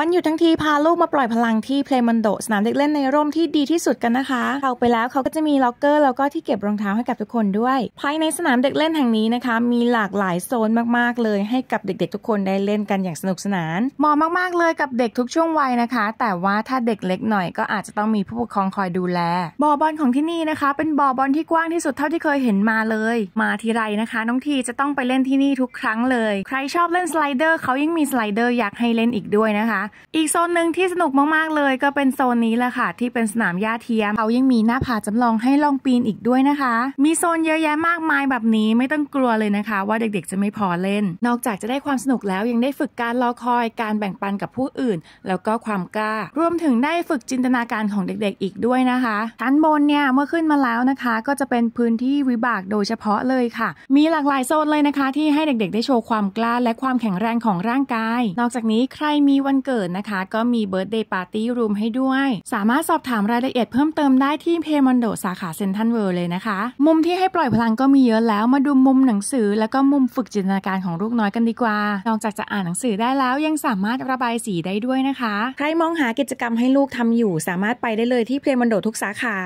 วันหยุดทั้งที พาลูกมาปล่อยพลังที่เพลมันโดสนามเด็กเล่นในร่มที่ดีที่สุดกันนะคะเข้าไปแล้วเขาก็จะมีล็อกเกอร์แล้วก็ที่เก็บรองเท้าให้กับทุกคนด้วย ภายในสนามเด็กเล่นแห่งนี้นะคะ มีหลากหลายโซนมากๆเลย ให้กับเด็กๆ ทุกคนได้เล่นกันอย่างสนุกสนานเหมาะมากๆเลยกับเด็กทุกช่วงวัยนะคะ แต่ว่าถ้าเด็กเล็กหน่อยก็อาจจะต้องมีผู้ปกครองคอยดูแลบอบอลของที่นี่นะคะ เป็นบ่อบอลที่กว้างที่สุดเท่าที่เคยเห็นมาเลย มาทีไรนะคะ น้องทีจะต้องไปเล่นที่นี่ทุกครั้งเลย ใครชอบเล่นสไลเดอร์เขายังมีสไลเดอร์อยากให้เล่นอีกด้วยนะคะอีกโซนหนึ่งที่สนุกมากๆเลย ก็เป็นโซนนี้แหละค่ะที่เป็นสนามหญ้าเทียม เขายังมีหน้าผาจำลองให้ลองปีนอีกด้วยนะคะ มีโซนเยอะแยะมากมายแบบนี้ไม่ต้องกลัวเลยนะคะว่าเด็กๆ จะไม่พอเล่น นอกจากจะได้ความสนุกแล้วยังได้ฝึกการรอคอย การแบ่งปันกับผู้อื่น แล้วก็ความกล้ารวมถึงได้ฝึกจินตนาการของเด็กๆอีกด้วยนะคะชั้นบนเนี่ยเมื่อขึ้นมาแล้วนะคะ ก็จะเป็นพื้นที่วิบากโดยเฉพาะเลยค่ะ มีหลากหลายโซนเลยนะคะ ที่ให้เด็กๆ ได้โชว์ความกล้า และความแข็งแรงของร่างกาย นอกจากนี้ใครมีวันเกิดิร์นะคะก็มีเบิร์ตเดย์ปาร์ตี้รูมให้ด้วย สามารถสอบถามรายละเอียดเพิ่มเติมได้ที่เพมอนโดสาขาเซนทันเวิร์เลยนะคะ มุมที่ให้ปล่อยพลังก็มีเยอะแล้ว มาดูมุมหนังสือ แล้วก็มุมฝึกจินตนาการของลูกน้อยกันดีกว่า นอกจากจะอ่านหนังสือได้แล้วยังสามารถระบายสีได้ด้วยนะคะ ใครมองหากิจกรรมให้ลูกทำอยู่สามารถไปได้เลยที่เพมอนโดทุกสาขา